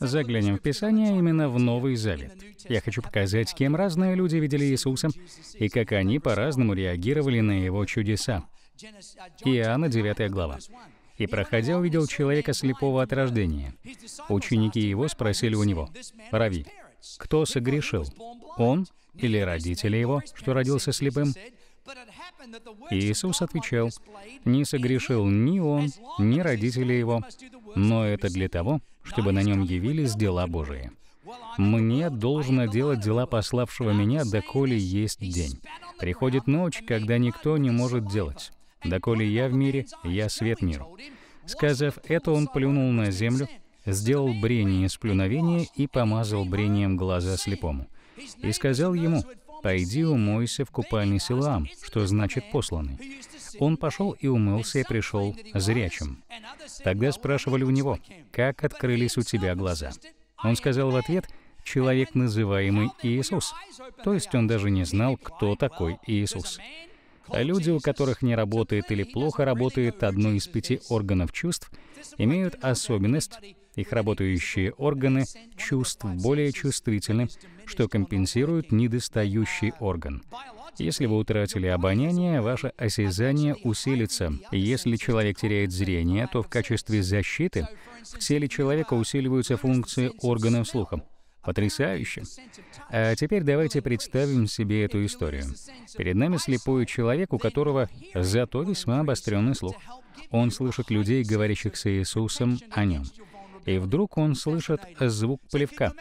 Заглянем в Писание именно в Новый Завет. Я хочу показать, кем разные люди видели Иисуса и как они по-разному реагировали на Его чудеса. Иоанна 9 глава. «И проходя, увидел человека слепого от рождения. Ученики его спросили у него, «Рави, кто согрешил, он или родители его, что родился слепым?» Иисус отвечал, «Не согрешил ни он, ни родители его, но это для того, чтобы на нем явились дела Божии. Мне должно делать дела пославшего меня, доколе есть день. Приходит ночь, когда никто не может делать. Доколе я в мире, я свет миру». Сказав это, он плюнул на землю, сделал брение из плюновения и помазал брением глаза слепому. И сказал ему, «Пойди умойся в купальне Силам», что значит «посланный». Он пошел и умылся и пришел зрячим. Тогда спрашивали у него, «Как открылись у тебя глаза?» Он сказал в ответ, «Человек, называемый Иисус». То есть он даже не знал, кто такой Иисус. А люди, у которых не работает или плохо работает одно из пяти органов чувств, имеют особенность их работающие органы чувств более чувствительны, что компенсирует недостающий орган. Если вы утратили обоняние, ваше осязание усилится. Если человек теряет зрение, то в качестве защиты в теле человека усиливаются функции органов слуха. Потрясающе! А теперь давайте представим себе эту историю. Перед нами слепой человек, у которого зато весьма обостренный слух. Он слышит людей, говорящих с Иисусом о нем и вдруг он слышит звук плевка.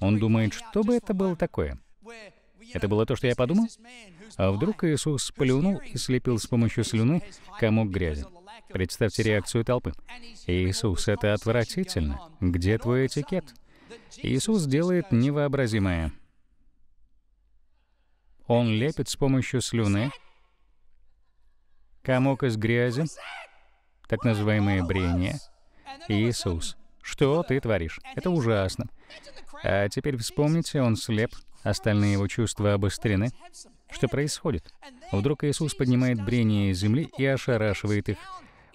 Он думает, что бы это было такое? Это было то, что я подумал? А вдруг Иисус плюнул и слепил с помощью слюны комок грязи? Представьте реакцию толпы. «Иисус, это отвратительно. Где твой этикет?» Иисус делает невообразимое. Он лепит с помощью слюны комок из грязи, так называемое брение. Иисус — что ты творишь? Это ужасно. А теперь вспомните, он слеп, остальные его чувства обострены. Что происходит? Вдруг Иисус поднимает брение из земли и ошарашивает их.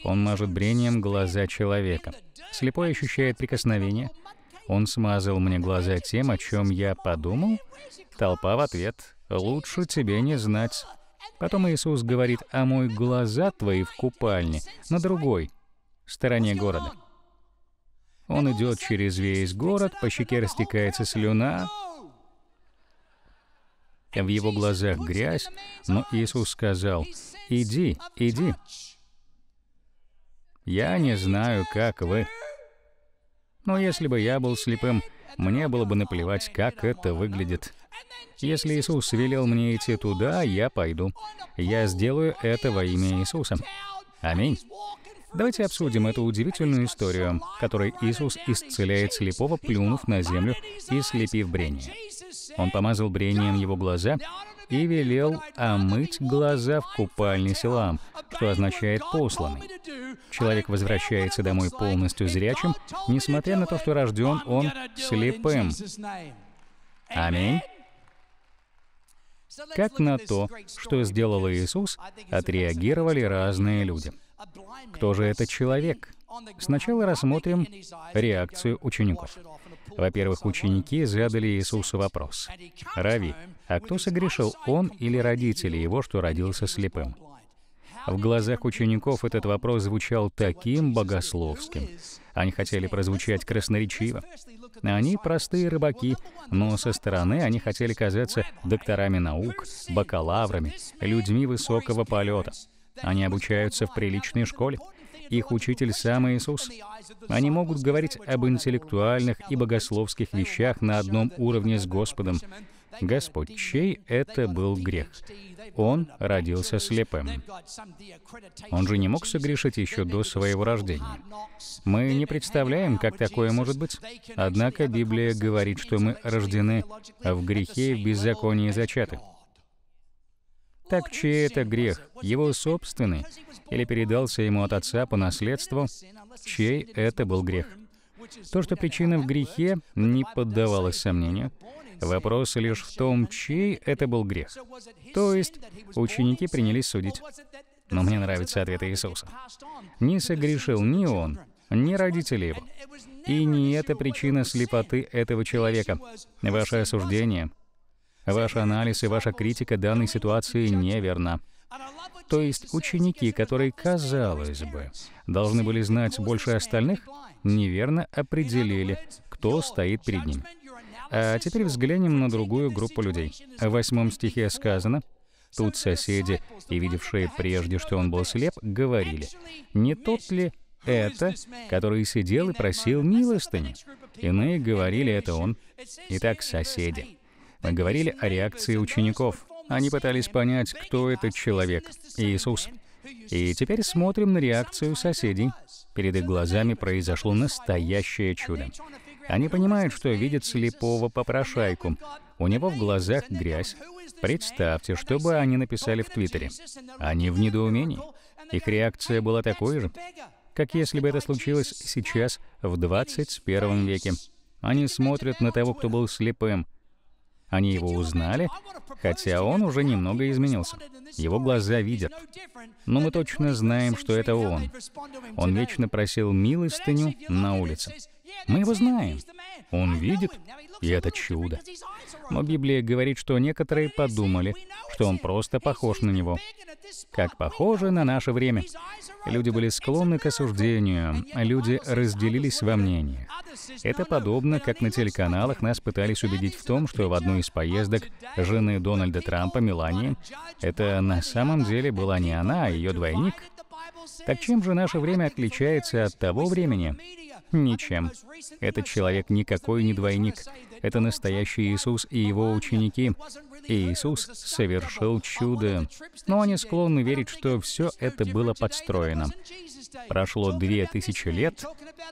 Он мажет брением глаза человека. Слепой ощущает прикосновение. Он смазал мне глаза тем, о чем я подумал. Толпа в ответ. «Лучше тебе не знать». Потом Иисус говорит, «А мой глаза твои в купальне, на другой стороне города». Он идет через весь город, по щеке растекается слюна, в его глазах грязь, но Иисус сказал, «Иди, иди». Я не знаю, как вы. Но если бы я был слепым, мне было бы наплевать, как это выглядит. Если Иисус велел мне идти туда, я пойду. Я сделаю это во имя Иисуса. Аминь. Давайте обсудим эту удивительную историю, которой Иисус исцеляет слепого, плюнув на землю и слепив брение. Он помазал брением его глаза и велел омыть глаза в купальне Силам, что означает «посланный». Человек возвращается домой полностью зрячим, несмотря на то, что рожден он слепым. Аминь. Как на то, что сделал Иисус, отреагировали разные люди — кто же этот человек? Сначала рассмотрим реакцию учеников. Во-первых, ученики задали Иисусу вопрос. «Рави, а кто согрешил, он или родители его, что родился слепым?» В глазах учеников этот вопрос звучал таким богословским. Они хотели прозвучать красноречиво. Они простые рыбаки, но со стороны они хотели казаться докторами наук, бакалаврами, людьми высокого полета. Они обучаются в приличной школе. Их учитель сам Иисус. Они могут говорить об интеллектуальных и богословских вещах на одном уровне с Господом. Господь, чей это был грех? Он родился слепым. Он же не мог согрешить еще до своего рождения. Мы не представляем, как такое может быть. Однако Библия говорит, что мы рождены в грехе и беззаконии зачатых. Так чей это грех? Его собственный? Или передался ему от отца по наследству? Чей это был грех? То, что причина в грехе, не поддавалось сомнению. Вопрос лишь в том, чей это был грех. То есть ученики принялись судить. Но мне нравится ответ Иисуса. Не согрешил ни он, ни родители его. И не это причина слепоты этого человека. Ваше осуждение Ваш анализ и ваша критика данной ситуации неверна. То есть ученики, которые, казалось бы, должны были знать больше остальных, неверно определили, кто стоит перед ним. А теперь взглянем на другую группу людей. В восьмом стихе сказано, «Тут соседи и видевшие прежде, что он был слеп, говорили, не тот ли это, который сидел и просил милостыни? Иные говорили, это он. Итак, соседи. Мы говорили о реакции учеников. Они пытались понять, кто этот человек, Иисус. И теперь смотрим на реакцию соседей. Перед их глазами произошло настоящее чудо. Они понимают, что видят слепого попрошайку. У него в глазах грязь. Представьте, что бы они написали в Твиттере. Они в недоумении. Их реакция была такой же, как если бы это случилось сейчас, в 21 веке. Они смотрят на того, кто был слепым, они его узнали, хотя он уже немного изменился. Его глаза видят. Но мы точно знаем, что это он. Он вечно просил милостыню на улице. Мы его знаем. Он видит, и это чудо. Но Библия говорит, что некоторые подумали, что он просто похож на него. Как похоже на наше время. Люди были склонны к осуждению, люди разделились во мнении. Это подобно, как на телеканалах нас пытались убедить в том, что в одну из поездок жены Дональда Трампа, Мелании, это на самом деле была не она, а ее двойник. Так чем же наше время отличается от того времени? Ничем. Этот человек никакой не двойник. Это настоящий Иисус и его ученики. И Иисус совершил чудо. Но они склонны верить, что все это было подстроено. Прошло две тысячи лет,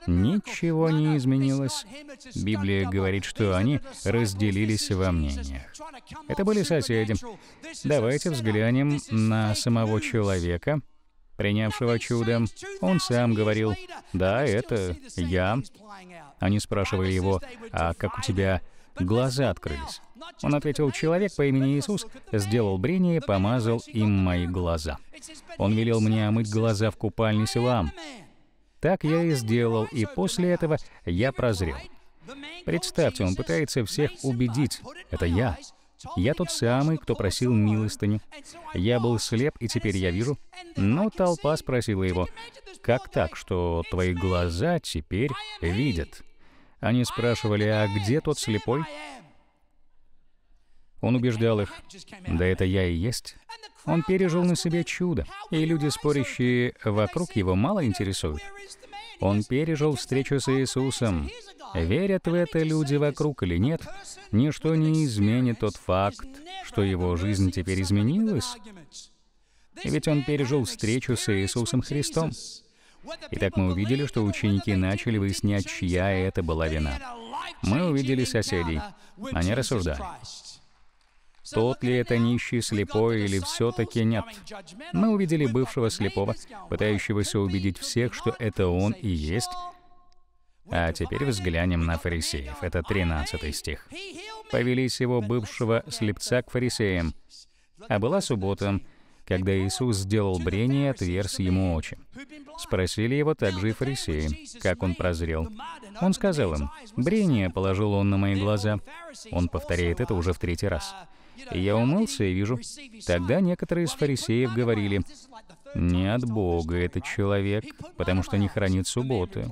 ничего не изменилось. Библия говорит, что они разделились во мнениях. Это были соседи. Давайте взглянем на самого человека, принявшего чудо. Он сам говорил, «Да, это я». Они спрашивали его, «А как у тебя глаза открылись?» Он ответил, «Человек по имени Иисус сделал брение, помазал им мои глаза. Он велел мне омыть глаза в купальне Силам. Так я и сделал, и после этого я прозрел». Представьте, он пытается всех убедить. Это я. Я тот самый, кто просил милостыню. Я был слеп, и теперь я вижу. Но толпа спросила его, «Как так, что твои глаза теперь видят?» Они спрашивали, «А где тот слепой?» Он убеждал их, «Да это я и есть». Он пережил на себе чудо, и люди, спорящие вокруг его, мало интересуют. Он пережил встречу с Иисусом. Верят в это люди вокруг или нет, ничто не изменит тот факт, что его жизнь теперь изменилась. Ведь он пережил встречу с Иисусом Христом. Итак, мы увидели, что ученики начали выяснять, чья это была вина. Мы увидели соседей. Они рассуждали тот ли это нищий, слепой или все-таки нет. Мы увидели бывшего слепого, пытающегося убедить всех, что это он и есть. А теперь взглянем на фарисеев. Это 13 стих. «Повелись его бывшего слепца к фарисеям. А была суббота, когда Иисус сделал брение и отверз ему очи. Спросили его также и фарисеи, как он прозрел. Он сказал им, «Брение положил он на мои глаза». Он повторяет это уже в третий раз. И я умылся и вижу. Тогда некоторые из фарисеев говорили, «Не от Бога этот человек, потому что не хранит субботы».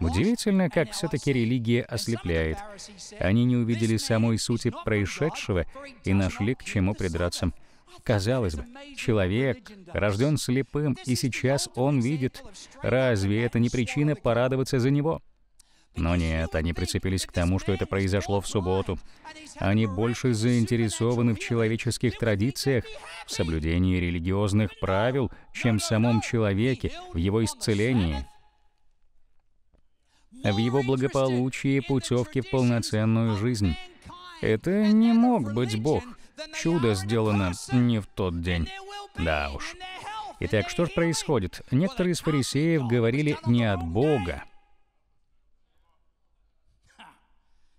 Удивительно, как все-таки религия ослепляет. Они не увидели самой сути происшедшего и нашли к чему придраться. Казалось бы, человек рожден слепым, и сейчас он видит. Разве это не причина порадоваться за него? Но нет, они прицепились к тому, что это произошло в субботу. Они больше заинтересованы в человеческих традициях, в соблюдении религиозных правил, чем в самом человеке, в его исцелении, в его благополучии и путевке в полноценную жизнь. Это не мог быть Бог. Чудо сделано не в тот день. Да уж. Итак, что же происходит? Некоторые из фарисеев говорили не от Бога,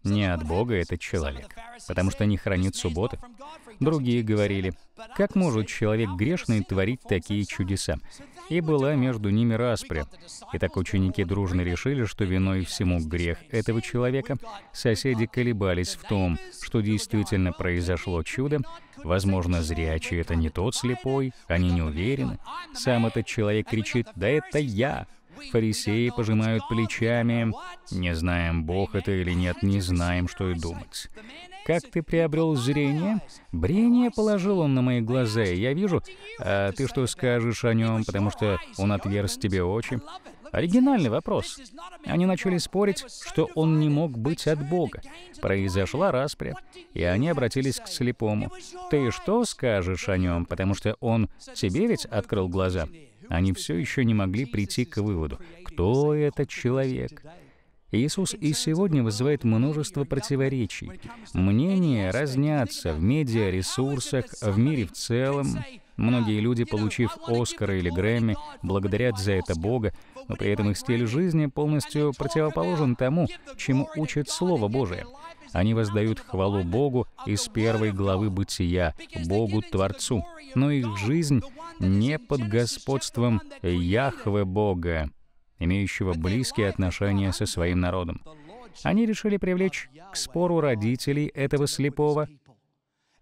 Не от Бога этот человек, потому что не хранит субботы. Другие говорили, как может человек грешный творить такие чудеса? И была между ними распря. Итак, ученики дружно решили, что виной всему грех этого человека. Соседи колебались в том, что действительно произошло чудо. Возможно, зрячий — это не тот слепой, они не уверены. Сам этот человек кричит «Да это я!» Фарисеи пожимают плечами. Не знаем, Бог это или нет, не знаем, что и думать. Как ты приобрел зрение? Брение положил он на мои глаза, и я вижу. А ты что скажешь о нем, потому что он отверз тебе очи? Оригинальный вопрос. Они начали спорить, что он не мог быть от Бога. Произошла распря, и они обратились к слепому. «Ты что скажешь о нем, потому что он тебе ведь открыл глаза?» Они все еще не могли прийти к выводу, кто этот человек, Иисус и сегодня вызывает множество противоречий. Мнения разнятся в медиа, ресурсах, в мире в целом. Многие люди, получив Оскара или Грэмми, благодарят за это Бога, но при этом их стиль жизни полностью противоположен тому, чему учит Слово Божие. Они воздают хвалу Богу из первой главы бытия, Богу Творцу, но их жизнь не под господством Яхве Бога имеющего близкие отношения со своим народом. Они решили привлечь к спору родителей этого слепого.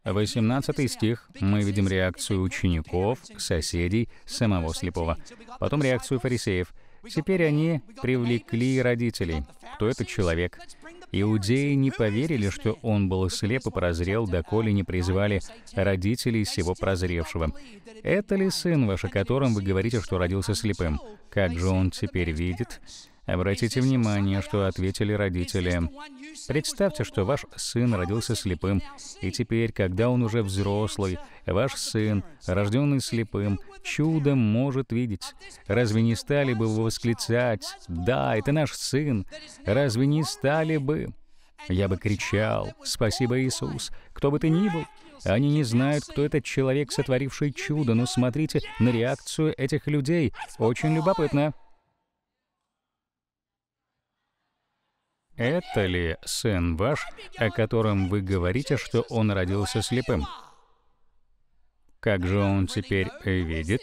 18 стих. Мы видим реакцию учеников, соседей, самого слепого. Потом реакцию фарисеев. Теперь они привлекли родителей. Кто этот человек? Иудеи не поверили, что он был слеп и прозрел, доколе не призвали родителей сего прозревшего. «Это ли сын ваш, о котором вы говорите, что родился слепым? Как же он теперь видит?» Обратите внимание, что ответили родители. Представьте, что ваш сын родился слепым, и теперь, когда он уже взрослый, ваш сын, рожденный слепым, чудом может видеть. Разве не стали бы вы восклицать «Да, это наш сын!» Разве не стали бы? Я бы кричал «Спасибо, Иисус!» Кто бы ты ни был, они не знают, кто этот человек, сотворивший чудо, но смотрите на реакцию этих людей. Очень любопытно. Это ли сын ваш, о котором вы говорите, что он родился слепым? Как же он теперь видит?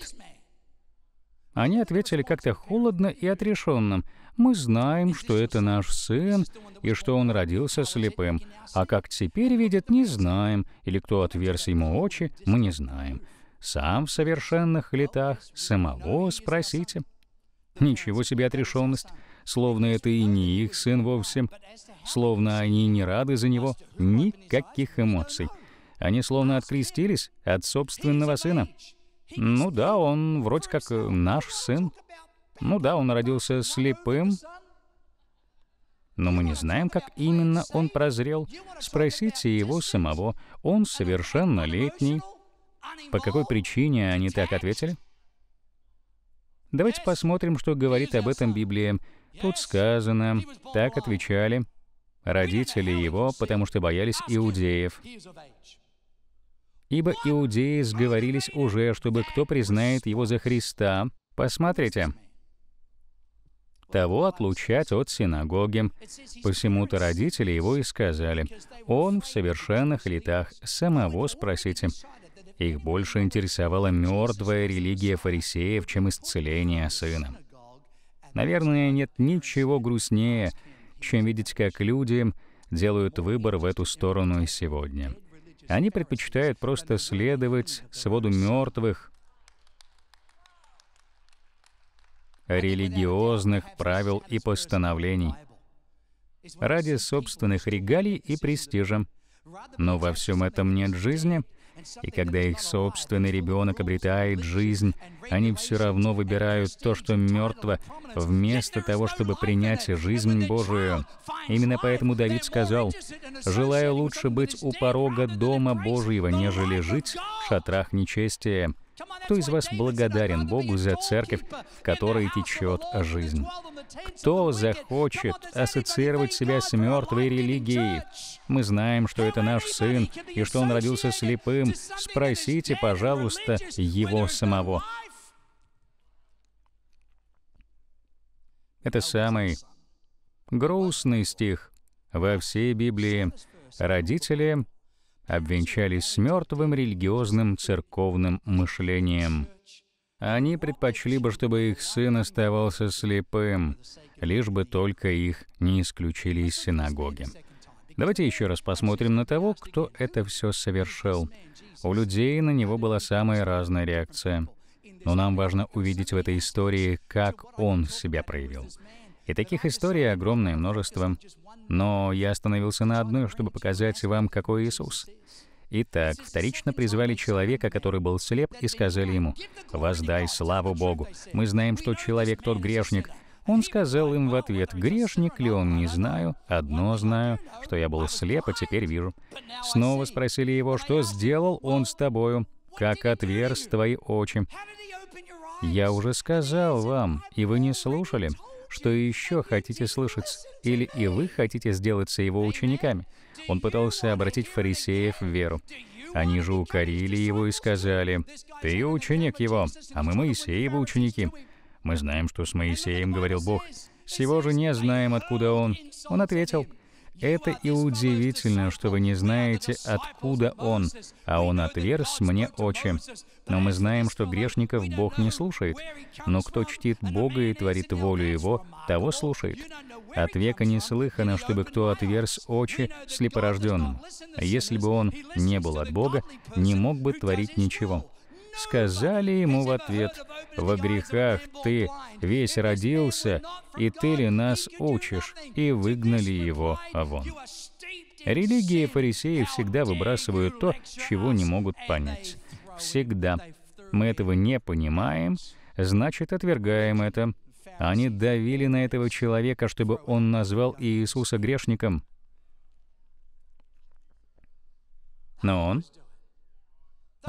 Они ответили как-то холодно и отрешенно. «Мы знаем, что это наш сын и что он родился слепым, а как теперь видит, не знаем, или кто отверз ему очи, мы не знаем. Сам в совершенных летах, самого спросите». Ничего себе отрешенность словно это и не их сын вовсе, словно они не рады за него, никаких эмоций. Они словно открестились от собственного сына. Ну да, он вроде как э, наш сын. Ну да, он родился слепым, но мы не знаем, как именно он прозрел. Спросите его самого. Он совершеннолетний. По какой причине они так ответили? Давайте посмотрим, что говорит об этом Библия. Тут сказано, так отвечали родители его, потому что боялись иудеев. Ибо иудеи сговорились уже, чтобы кто признает его за Христа. Посмотрите, того отлучать от синагоги. Посему-то родители его и сказали, «Он в совершенных летах, самого спросите». Их больше интересовала мертвая религия фарисеев, чем исцеление сына. Наверное, нет ничего грустнее, чем видеть, как люди делают выбор в эту сторону и сегодня. Они предпочитают просто следовать своду мертвых, религиозных правил и постановлений ради собственных регалий и престижа. Но во всем этом нет жизни — и когда их собственный ребенок обретает жизнь, они все равно выбирают то, что мертво, вместо того, чтобы принять жизнь Божию. Именно поэтому Давид сказал, «Желаю лучше быть у порога Дома Божьего, нежели жить в шатрах нечестия». Кто из вас благодарен Богу за церковь, в которой течет жизнь? Кто захочет ассоциировать себя с мертвой религией? Мы знаем, что это наш сын, и что он родился слепым. Спросите, пожалуйста, его самого. Это самый грустный стих во всей Библии. Родители обвенчались с мертвым религиозным церковным мышлением. Они предпочли бы, чтобы их сын оставался слепым, лишь бы только их не исключили из синагоги. Давайте еще раз посмотрим на того, кто это все совершил. У людей на него была самая разная реакция. Но нам важно увидеть в этой истории, как он себя проявил. И таких историй огромное множество. Но я остановился на одной, чтобы показать вам, какой Иисус. Итак, вторично призвали человека, который был слеп, и сказали ему, «Воздай славу Богу! Мы знаем, что человек тот грешник». Он сказал им в ответ, «Грешник ли он, не знаю, одно знаю, что я был слеп, а теперь вижу». Снова спросили его, «Что сделал он с тобою? Как отверз твои очи?» «Я уже сказал вам, и вы не слушали. Что еще хотите слышать? Или и вы хотите сделаться его учениками? Он пытался обратить фарисеев в веру. Они же укорили его и сказали, «Ты ученик его, а мы Моисеевы ученики». Мы знаем, что с Моисеем говорил Бог. Сего же не знаем, откуда он. Он ответил, это и удивительно, что вы не знаете, откуда он, а он отверз мне очи. Но мы знаем, что грешников Бог не слушает. Но кто чтит Бога и творит волю Его, того слушает. От века не слыхано, чтобы кто отверз очи слепорожденным. Если бы он не был от Бога, не мог бы творить ничего сказали ему в ответ, «Во грехах ты весь родился, и ты ли нас учишь?» И выгнали его вон. Религии фарисеев всегда выбрасывают то, чего не могут понять. Всегда. Мы этого не понимаем, значит, отвергаем это. Они давили на этого человека, чтобы он назвал Иисуса грешником. Но он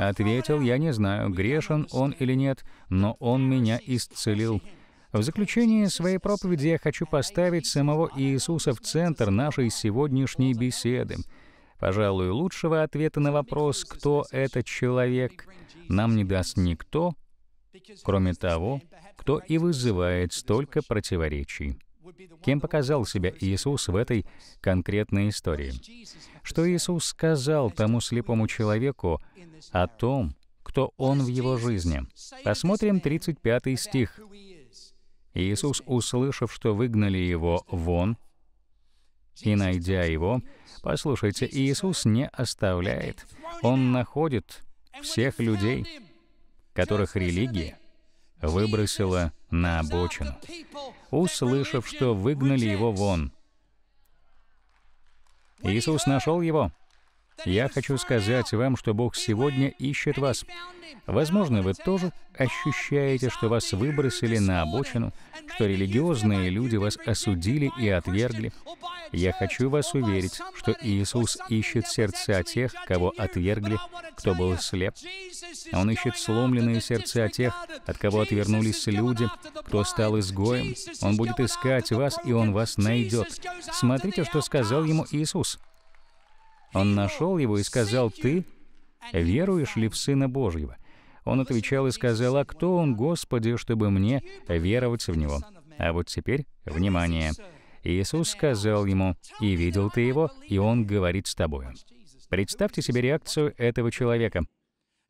Ответил, я не знаю, грешен он или нет, но он меня исцелил. В заключение своей проповеди я хочу поставить самого Иисуса в центр нашей сегодняшней беседы. Пожалуй, лучшего ответа на вопрос, кто этот человек, нам не даст никто, кроме того, кто и вызывает столько противоречий. Кем показал себя Иисус в этой конкретной истории? Что Иисус сказал тому слепому человеку о том, кто он в его жизни? Посмотрим 35 стих. Иисус, услышав, что выгнали его вон, и найдя его, послушайте, Иисус не оставляет. Он находит всех людей, которых религия выбросила на обочину. Услышав, что выгнали его вон, Иисус нашел его я хочу сказать вам, что Бог сегодня ищет вас. Возможно, вы тоже ощущаете, что вас выбросили на обочину, что религиозные люди вас осудили и отвергли. Я хочу вас уверить, что Иисус ищет сердца тех, кого отвергли, кто был слеп. Он ищет сломленные сердца тех, от кого отвернулись люди, кто стал изгоем. Он будет искать вас, и Он вас найдет. Смотрите, что сказал ему Иисус. Он нашел его и сказал, «Ты веруешь ли в Сына Божьего?» Он отвечал и сказал, «А кто он, Господи, чтобы мне веровать в Него?» А вот теперь, внимание, Иисус сказал ему, «И видел ты его, и он говорит с тобою». Представьте себе реакцию этого человека.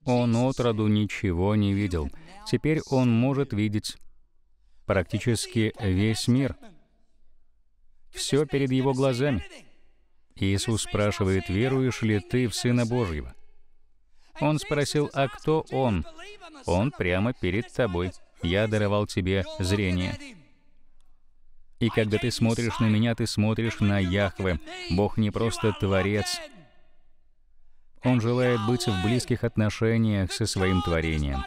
Он отроду ничего не видел. Теперь он может видеть практически весь мир. Все перед его глазами. Иисус спрашивает, веруешь ли ты в Сына Божьего? Он спросил, а кто он? Он прямо перед тобой. Я даровал тебе зрение. И когда ты смотришь на меня, ты смотришь на Яхве. Бог не просто Творец, он желает быть в близких отношениях со своим творением.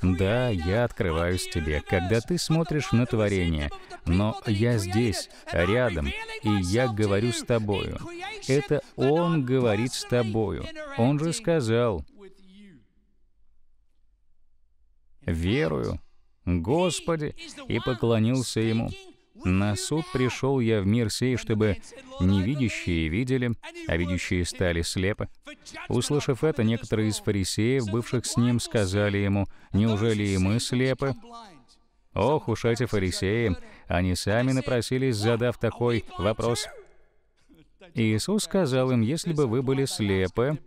Да, я открываюсь тебе, когда ты смотришь на творение, но я здесь, рядом, и я говорю с тобою. Это Он говорит с тобою. Он же сказал, «Верую, Господи, и поклонился Ему». На суд пришел я в мир сей, чтобы невидящие видели, а видящие стали слепы. Услышав это, некоторые из фарисеев, бывших с ним, сказали ему, «Неужели и мы слепы?» Ох уж эти фарисеи! Они сами напросились, задав такой вопрос. Иисус сказал им, «Если бы вы были слепы,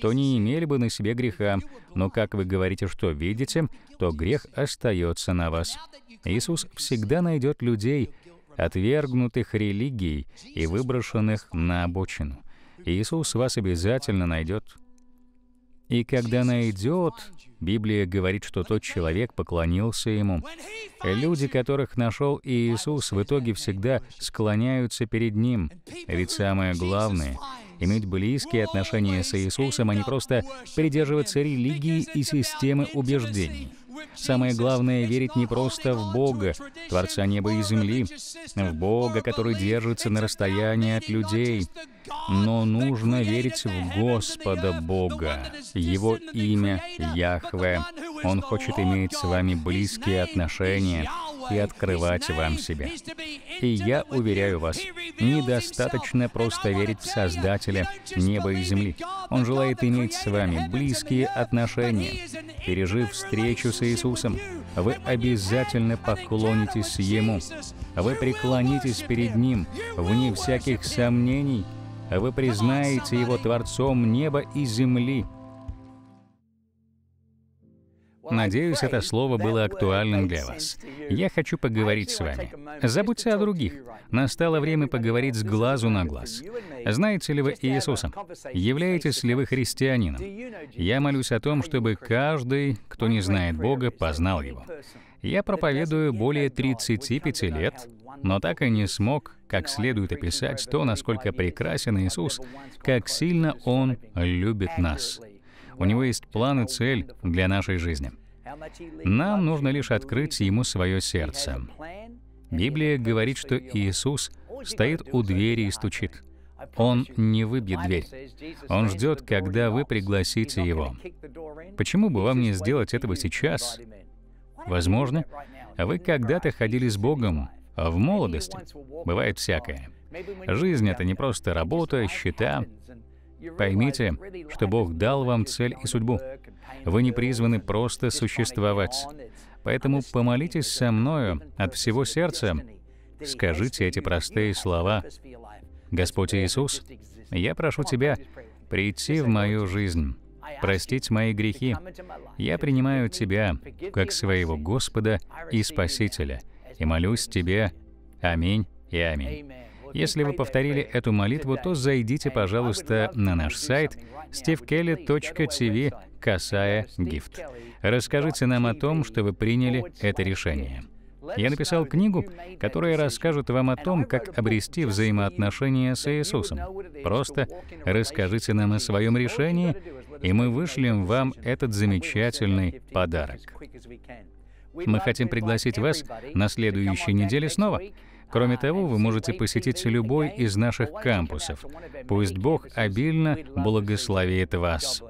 то не имели бы на себе греха. Но как вы говорите, что видите, то грех остается на вас. Иисус всегда найдет людей, отвергнутых религией и выброшенных на обочину. Иисус вас обязательно найдет. И когда найдет, Библия говорит, что тот человек поклонился ему. Люди, которых нашел Иисус, в итоге всегда склоняются перед ним. Ведь самое главное — иметь близкие отношения с Иисусом, а не просто придерживаться религии и системы убеждений. Самое главное — верить не просто в Бога, Творца неба и земли, в Бога, который держится на расстоянии от людей, но нужно верить в Господа Бога. Его имя — Яхве. Он хочет иметь с вами близкие отношения и открывать вам себя. И я уверяю вас, недостаточно просто верить в Создателя неба и земли. Он желает иметь с вами близкие отношения. Пережив встречу с Иисусом, вы обязательно поклонитесь Ему. Вы преклонитесь перед Ним, вне всяких сомнений. Вы признаете Его Творцом неба и земли – Надеюсь, это слово было актуальным для вас. Я хочу поговорить с вами. Забудьте о других. Настало время поговорить с глазу на глаз. Знаете ли вы Иисуса? Являетесь ли вы христианином? Я молюсь о том, чтобы каждый, кто не знает Бога, познал Его. Я проповедую более 35 лет, но так и не смог как следует описать то, насколько прекрасен Иисус, как сильно Он любит нас. У него есть план и цель для нашей жизни. Нам нужно лишь открыть ему свое сердце. Библия говорит, что Иисус стоит у двери и стучит. Он не выбьет дверь. Он ждет, когда вы пригласите его. Почему бы вам не сделать этого сейчас? Возможно, вы когда-то ходили с Богом а в молодости. Бывает всякое. Жизнь — это не просто работа, счета, Поймите, что Бог дал вам цель и судьбу. Вы не призваны просто существовать. Поэтому помолитесь со мною от всего сердца. Скажите эти простые слова. «Господь Иисус, я прошу Тебя прийти в мою жизнь, простить мои грехи. Я принимаю Тебя как своего Господа и Спасителя и молюсь Тебе. Аминь и аминь». Если вы повторили эту молитву, то зайдите, пожалуйста, на наш сайт stevekelly.tv, касая гифт. Расскажите нам о том, что вы приняли это решение. Я написал книгу, которая расскажет вам о том, как обрести взаимоотношения с Иисусом. Просто расскажите нам о своем решении, и мы вышлем вам этот замечательный подарок. Мы хотим пригласить вас на следующей неделе снова. Кроме того, вы можете посетить любой из наших кампусов. Пусть Бог обильно благословит вас.